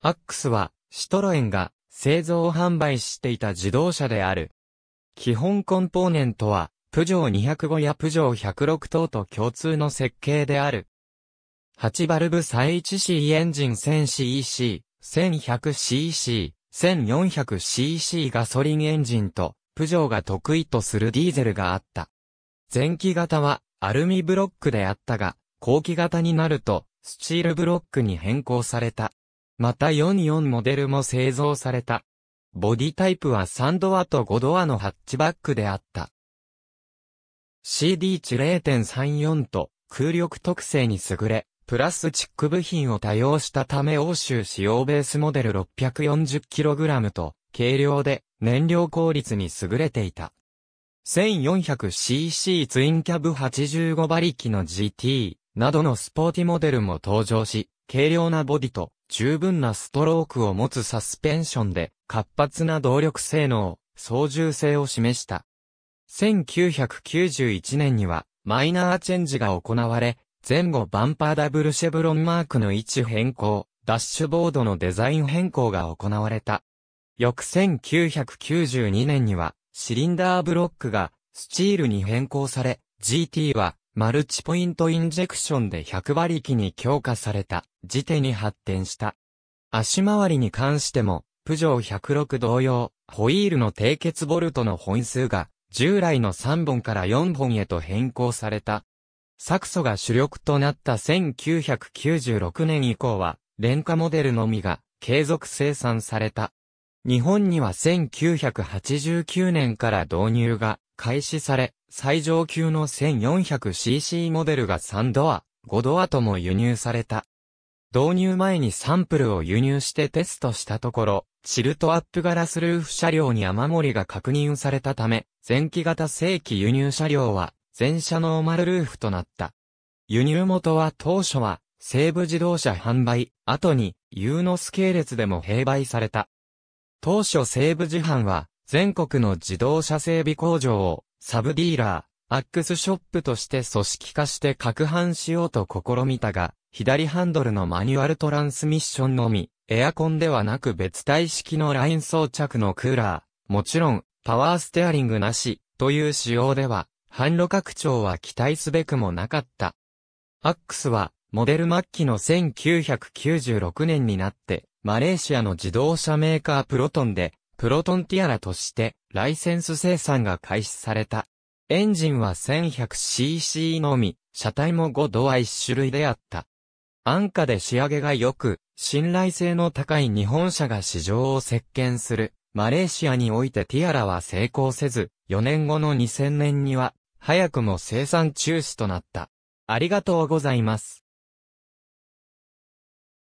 アックスは、シトロエンが製造販売していた自動車である。基本コンポーネントは、プジョー205やプジョー106等と共通の設計である。8バルブ再 1C エンジン 1000cc、1100cc、1400cc ガソリンエンジンと、プジョーが得意とするディーゼルがあった。前期型はアルミブロックであったが、後期型になるとスチールブロックに変更された。また44モデルも製造された。ボディタイプは3ドアと5ドアのハッチバックであった。CD 値0.34と空力特性に優れ、プラスチック部品を多用したため欧州使用ベースモデル 640kg と軽量で燃料効率に優れていた。1400cc ツインキャブ85馬力の GT などのスポーティモデルも登場し、軽量なボディと十分なストロークを持つサスペンションで活発な動力性能、操縦性を示した。1991年にはマイナーチェンジが行われ、前後バンパーダブルシェブロンマークの位置変更、ダッシュボードのデザイン変更が行われた。翌1992年にはシリンダーブロックがスチールに変更され、GT はマルチポイントインジェクションで100馬力に強化された、自手に発展した。足回りに関しても、プジョー106同様、ホイールの締結ボルトの本数が、従来の3本から4本へと変更された。サクソが主力となった1996年以降は、廉価モデルのみが継続生産された。日本には1989年から導入が開始され、最上級の 1400cc モデルが3ドア、5ドアとも輸入された。導入前にサンプルを輸入してテストしたところ、チルトアップガラスルーフ車両に雨漏りが確認されたため、前期型正規輸入車両は、全車ノーマルルーフとなった。輸入元は当初は、西部自動車販売、後に、ユーノス系列でも併売された。当初西部自販は、全国の自動車整備工場をサブディーラー、アックスショップとして組織化して拡販しようと試みたが、左ハンドルのマニュアルトランスミッションのみ、エアコンではなく別体式のライン装着のクーラー、もちろん、パワーステアリングなし、という仕様では、販路拡張は期待すべくもなかった。アックスは、モデル末期の1996年になって、マレーシアの自動車メーカープロトンで、プロトンティアラとしてライセンス生産が開始された。エンジンは 1100cc のみ、車体も5度は1種類であった。安価で仕上げが良く、信頼性の高い日本車が市場を席巻する。マレーシアにおいてティアラは成功せず、4年後の2000年には、早くも生産中止となった。ありがとうございます。